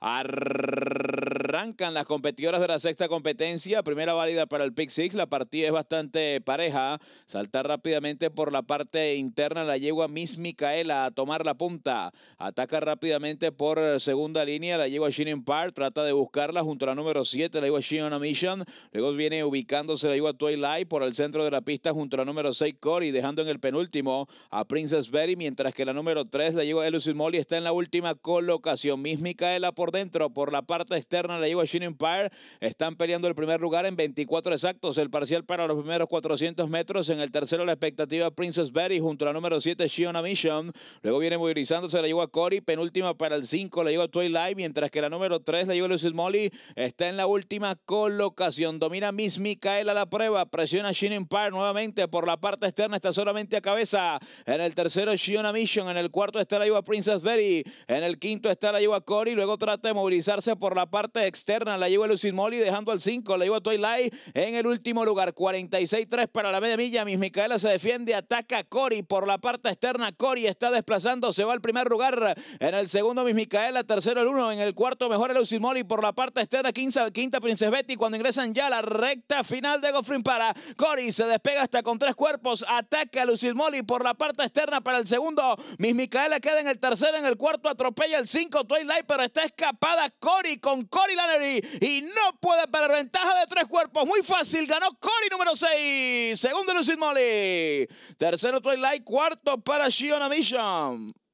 Arr- Arrancan las competidoras de la sexta competencia, primera válida para el Pick Six, la partida es bastante pareja. Saltar rápidamente por la parte interna la yegua Miss Micaela a tomar la punta. Ataca rápidamente por segunda línea la yegua Shining Park, trata de buscarla junto a la número 7, la yegua Shining Mission. Luego viene ubicándose la yegua Twilight por el centro de la pista junto a la número 6 Cory, dejando en el penúltimo a Princess Berry, mientras que la número 3, la yegua Lucy Molly, está en la última colocación. Miss Micaela por dentro, por la parte externa la Iowa Shin Empire. Están peleando el primer lugar en 24 exactos. El parcial para los primeros 400 metros. En el tercero la expectativa Princess Berry junto a la número 7 Shiona Mission. Luego viene movilizándose la Iowa Cory. Penúltima para el 5 la Iowa Twilight. Mientras que la número 3 la Iowa Lucy Molly está en la última colocación. Domina Miss Micaela la prueba. Presiona Shin Empire nuevamente por la parte externa. Está solamente a cabeza. En el tercero Shiona Mission. En el cuarto está la Iowa Princess Berry En el quinto está la Iowa Cory. Luego trata de movilizarse por la parte externa la lleva Lucid Molly dejando al 5, la lleva Twilight en el último lugar, 46-3 para la media milla, Miss Micaela se defiende, ataca Cori por la parte externa, Cori está desplazando, se va al primer lugar, en el segundo Miss Micaela, tercero el 1, en el cuarto mejor el por la parte externa, quinta, quinta Princess Betty, cuando ingresan ya la recta final de Goffrin para Cori, se despega hasta con tres cuerpos, ataca a Molly por la parte externa para el segundo, Miss Micaela queda en el tercero, en el cuarto atropella el 5, Twilight, pero está escapada Cori con Cori y no puede perder ventaja de tres cuerpos. Muy fácil, ganó Cory número 6. Segundo Lucid Molly. Tercero Twilight, cuarto para Shiona Mission.